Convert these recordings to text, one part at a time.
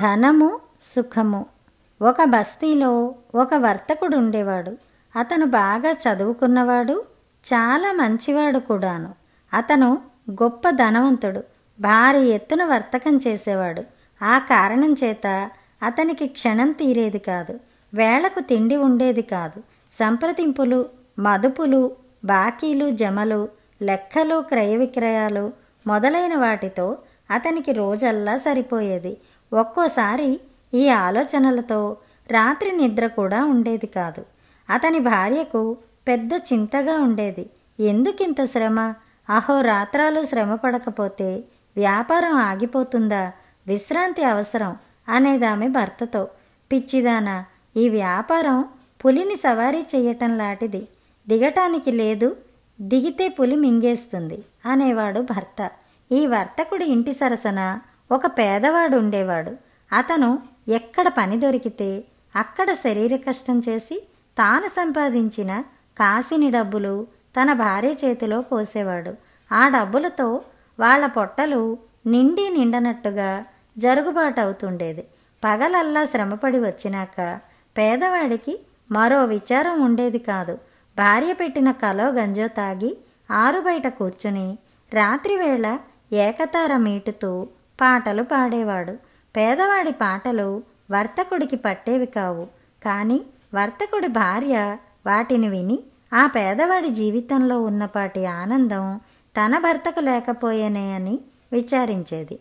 ధనము సుఖము ఒక బస్తీలో ఒక వర్తకుడు ఉండేవాడు అతను బాగా చదువుకున్నవాడు చాలా మంచివాడు కూడాను అతను గొప్ప ధనవంతుడు భారీ ఎత్తున వర్తకం చేసేవాడు ఆ కారణం చేత అతనికి క్షణం తీరేది కాదు వేళకు తిండి ఉండేది కాదు సంప్రదింపులు మదుపులు బాకీలు జమలు లెక్కలు క్రయ విక్రయాలు మొదలైన వాటితో అతనికి రోజల్లా సరిపోయేది ఒక్కోసారి ఈ ఆలోచనలతో రాత్రి నిద్ర కూడా ఉండేది కాదు అతని భార్యకు పెద్ద చింతగా ఉండేది ఎందుకింత శ్రమ అహోరాత్రాలు శ్రమ పడకపోతే వ్యాపారం ఆగిపోతుందా విశ్రాంతి అవసరం అనేది ఆమె భర్తతో పిచ్చిదానా ఈ వ్యాపారం పులిని సవారీ చేయటం లాంటిది దిగటానికి లేదు దిగితే పులి మింగేస్తుంది అనేవాడు భర్త ఈ వర్తకుడి ఇంటి సరసన ఒక పేదవాడు ఉండేవాడు అతను ఎక్కడ పని దొరికితే అక్కడ శరీర కష్టం చేసి తాను సంపాదించిన కాసిని డబ్బులు తన భార్య చేతిలో పోసేవాడు ఆ డబ్బులతో వాళ్ళ పొట్టలు నిండి నిండనట్టుగా జరుగుబాటు అవుతుండేది పగలల్లా శ్రమపడి వచ్చినాక పేదవాడికి మరో విచారం ఉండేది కాదు భార్య పెట్టిన కలో గంజో తాగి ఆరు బయట కూర్చుని రాత్రివేళ ఏకతార మీటుతూ పాటలు పాడేవాడు పేదవాడి పాటలు వర్తకుడికి పట్టేవి కావు కానీ వర్తకుడి భార్య వాటిని విని ఆ పేదవాడి జీవితంలో ఉన్నపాటి ఆనందం తన భర్తకు లేకపోయేనే అని విచారించేది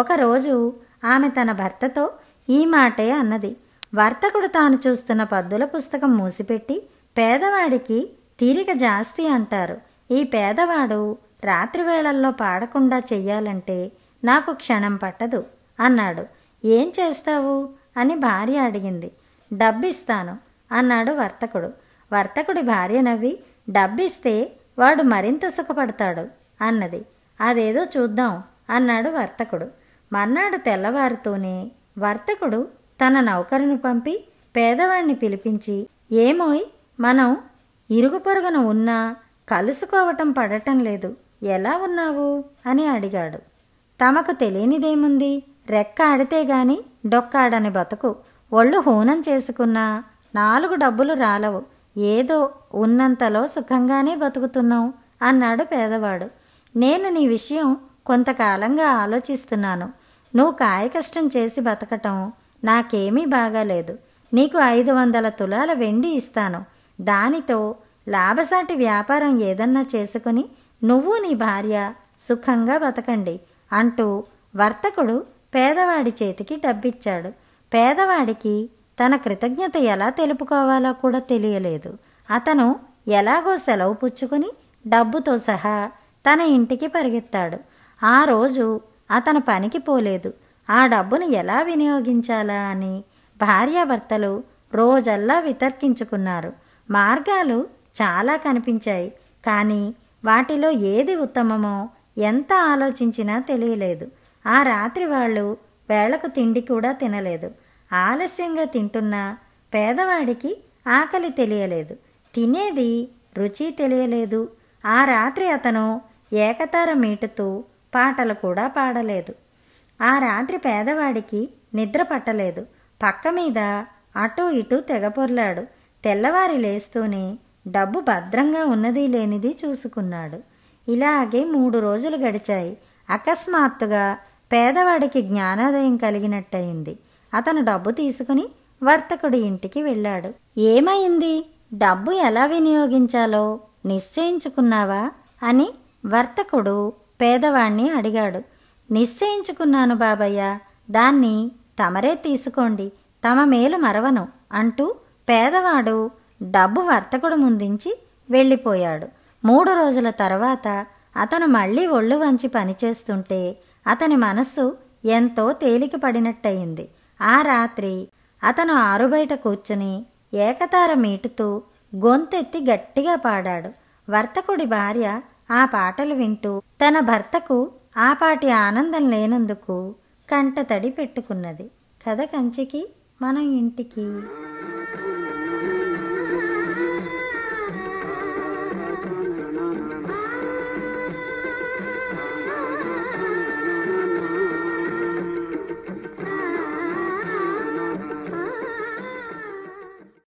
ఒకరోజు ఆమె తన భర్తతో ఈ మాటే అన్నది వర్తకుడు తాను చూస్తున్న పద్దుల పుస్తకం మూసిపెట్టి పేదవాడికి తీరిక జాస్తి అంటారు ఈ పేదవాడు రాత్రివేళల్లో పాడకుండా చెయ్యాలంటే నాకు క్షణం పట్టదు అన్నాడు ఏం చేస్తావు అని భార్య అడిగింది డబ్బిస్తాను అన్నాడు వర్తకుడు వర్తకుడి భార్య నవ్వి డబ్బిస్తే వాడు మరింత సుఖపడతాడు అన్నది అదేదో చూద్దాం అన్నాడు వర్తకుడు మర్నాడు తెల్లవారుతూనే వర్తకుడు తన నౌకరుని పంపి పేదవాణ్ణి పిలిపించి ఏమోయ్ మనం ఇరుగు పొరుగున ఉన్నా కలుసుకోవటం పడటం లేదు ఎలా ఉన్నావు అని అడిగాడు తమకు తెలియనిదేముంది రెక్క ఆడితే గాని డొక్కాడని బతుకు ఒళ్ళు హూనం చేసుకున్నా నాలుగు డబ్బులు రాలవు ఏదో ఉన్నంతలో సుఖంగానే బతుకుతున్నావు అన్నాడు పేదవాడు నేను నీ విషయం కొంతకాలంగా ఆలోచిస్తున్నాను నువ్వు కాయకష్టం చేసి బతకటం నాకేమీ బాగాలేదు నీకు ఐదు వందల తులాల వెండి ఇస్తాను దానితో లాభసాటి వ్యాపారం ఏదన్నా చేసుకుని నువ్వు నీ భార్య సుఖంగా బతకండి అంటూ వర్తకుడు పేదవాడి చేతికి డబ్బిచ్చాడు పేదవాడికి తన కృతజ్ఞత ఎలా తెలుపుకోవాలో కూడా తెలియలేదు అతను ఎలాగో సెలవు పుచ్చుకుని డబ్బుతో సహా తన ఇంటికి పరిగెత్తాడు ఆ రోజు అతను పనికి పోలేదు ఆ డబ్బును ఎలా వినియోగించాలా అని భార్యాభర్తలు రోజల్లా వితర్కించుకున్నారు మార్గాలు చాలా కనిపించాయి కానీ వాటిలో ఏది ఉత్తమమో ఎంత ఆలోచించినా తెలియలేదు ఆ రాత్రి వాళ్ళు వేళకు తిండి కూడా తినలేదు ఆలస్యంగా తింటున్నా పేదవాడికి ఆకలి తెలియలేదు తినేది రుచి తెలియలేదు ఆ రాత్రి అతను ఏకతార మీటుతూ పాటలు కూడా పాడలేదు ఆ రాత్రి పేదవాడికి నిద్ర పట్టలేదు పక్క మీద అటూ ఇటూ తెగపొర్లాడు తెల్లవారి లేస్తూనే డబ్బు భద్రంగా ఉన్నది లేనిది చూసుకున్నాడు ఇలాగే మూడు రోజులు గడిచాయి అకస్మాత్తుగా పేదవాడికి జ్ఞానోదయం కలిగినట్టయింది అతను డబ్బు తీసుకుని వర్తకుడి ఇంటికి వెళ్ళాడు ఏమైంది డబ్బు ఎలా వినియోగించాలో నిశ్చయించుకున్నావా అని వర్తకుడు పేదవాణ్ణి అడిగాడు నిశ్చయించుకున్నాను బాబయ్య దాన్ని తమరే తీసుకోండి తమ మేలు మరవను అంటూ పేదవాడు డబ్బు వర్తకుడు ముందించి వెళ్ళిపోయాడు మూడు రోజుల తర్వాత అతను మళ్ళీ ఒళ్ళు వంచి పనిచేస్తుంటే అతని మనస్సు ఎంతో తేలిక పడినట్టయింది ఆ రాత్రి అతను ఆరుబయట కూర్చుని ఏకతార మీటుతూ గొంతెత్తి గట్టిగా పాడాడు వర్తకుడి భార్య ఆ పాటలు వింటూ తన భర్తకు ఆ పాటి ఆనందం లేనందుకు కంటతడి పెట్టుకున్నది కథ కంచికి మనం ఇంటికి